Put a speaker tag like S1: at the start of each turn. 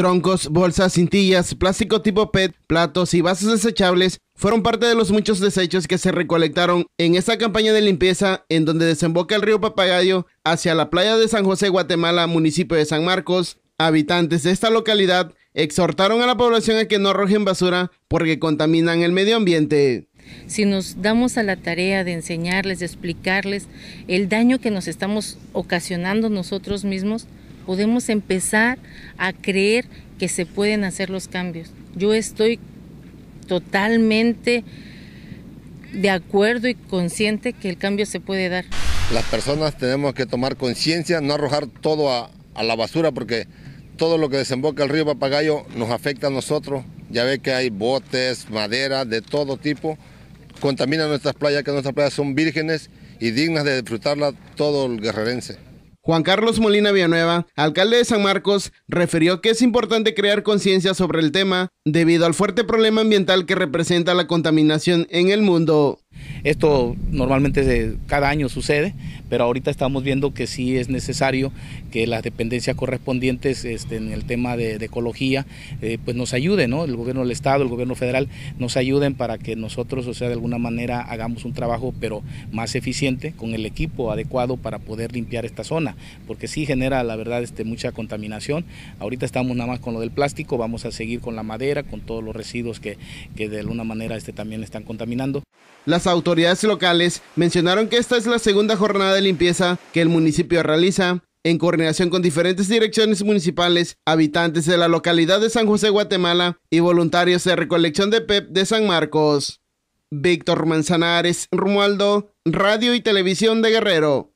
S1: Troncos, bolsas, cintillas, plástico tipo PET, platos y vasos desechables fueron parte de los muchos desechos que se recolectaron en esta campaña de limpieza en donde desemboca el río Papagayo hacia la playa de San José, Guatemala, municipio de San Marcos. Habitantes de esta localidad exhortaron a la población a que no arrojen basura porque contaminan el medio ambiente.
S2: Si nos damos a la tarea de enseñarles, de explicarles el daño que nos estamos ocasionando nosotros mismos, podemos empezar a creer que se pueden hacer los cambios. Yo estoy totalmente de acuerdo y consciente que el cambio se puede dar.
S3: Las personas tenemos que tomar conciencia, no arrojar todo a, la basura porque todo lo que desemboca el río Papagayo nos afecta a nosotros. Ya ve que hay botes, madera de todo tipo, contamina nuestras playas, que nuestras playas son vírgenes y dignas de disfrutarla todo el guerrerense. Juan Carlos Molina Villanueva, alcalde de San Marcos,
S1: refirió que es importante crear conciencia sobre el tema debido al fuerte problema ambiental que representa la contaminación en el mundo. Esto normalmente cada año sucede,
S4: pero ahorita estamos viendo que sí es necesario que las dependencias correspondientes este, en el tema de, ecología eh, pues nos ayuden, ¿no? el gobierno del Estado, el gobierno federal nos ayuden para que nosotros, o sea, de alguna manera hagamos un trabajo pero más eficiente con el equipo adecuado para poder limpiar esta zona, porque sí genera la verdad este, mucha contaminación. Ahorita estamos nada más con lo del plástico, vamos a seguir con la madera, con todos los residuos que, de alguna manera
S1: este, también están contaminando. Las autoridades locales mencionaron que esta es la segunda jornada de limpieza que el municipio realiza en coordinación con diferentes direcciones municipales, habitantes de la localidad de San José, Guatemala y voluntarios de recolección de PEP e de San Marcos. Víctor Manzanares, Romualdo, Radio y Televisión de Guerrero.